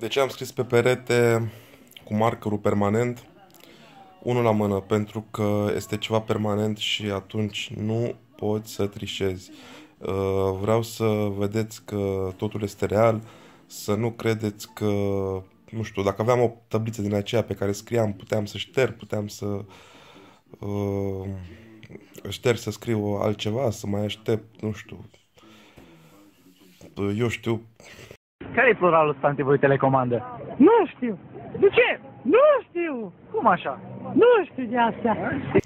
De ce am scris pe perete cu markerul permanent, unul la mână, pentru că este ceva permanent și atunci nu poți să trișezi. Uh, vreau să vedeți că totul este real, să nu credeți că, nu știu, dacă aveam o tabliță din aceea pe care scriam, puteam să șterg, puteam să uh, șterg să scriu altceva, să mai aștept, nu știu. Păi, eu știu care e pluralul substantivului telecomandă? Nu știu. De ce? Nu știu. Cum așa? Nu știu de asta.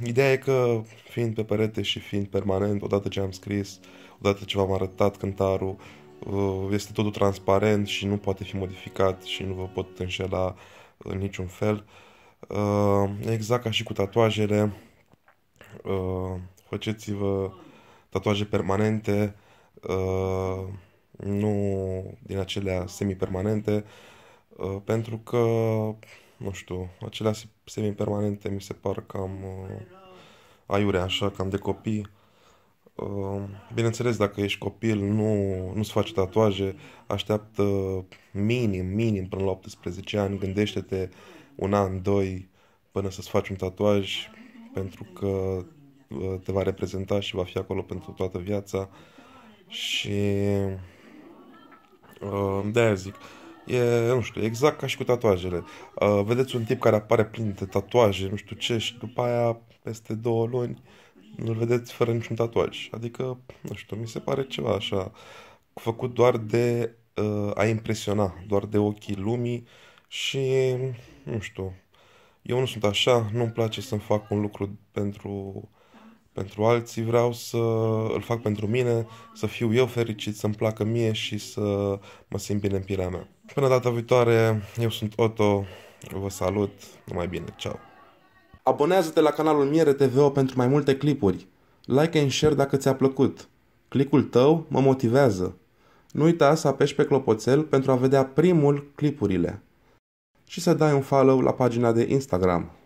Ideea e că, fiind pe perete și fiind permanent, odată ce am scris, odată ce v-am arătat cântarul, uh, este totul transparent și nu poate fi modificat și nu vă pot înșela în niciun fel. Uh, exact ca și cu tatuajele, uh, faceți-vă tatuaje permanente, nu din acelea semipermanente, uh, pentru că, nu știu, acelea semipermanente mi se par cam uh, aiure așa, cam de copii. Uh, bineînțeles, dacă ești copil, nu, nu-ți faci tatuaje, așteaptă minim, minim până la 18 ani, gândește-te un an, doi, până să-ți faci un tatuaj, pentru că te va reprezenta și va fi acolo pentru toată viața. Și Uh, de-aia zic. E, nu știu, exact ca și cu tatuajele. Uh, vedeți un tip care apare plin de tatuaje, nu știu ce, și după aia, peste două luni, îl vedeți fără niciun tatuaj. Adică, nu știu, mi se pare ceva așa, făcut doar de uh, a impresiona, doar de ochii lumii și, nu știu, eu nu sunt așa, nu-mi place să-mi fac un lucru pentru pentru alții, vreau să îl fac pentru mine, să fiu eu fericit, să-mi placă mie și să mă simt bine în pielea mea. Până data viitoare, eu sunt Otto, vă salut, numai bine, ceau! Abonează-te la canalul Miere TV pentru mai multe clipuri. Like and share dacă ți-a plăcut. Clicul tău mă motivează. Nu uita să apeși pe clopoțel pentru a vedea primul clipurile. Și să dai un follow la pagina de Instagram.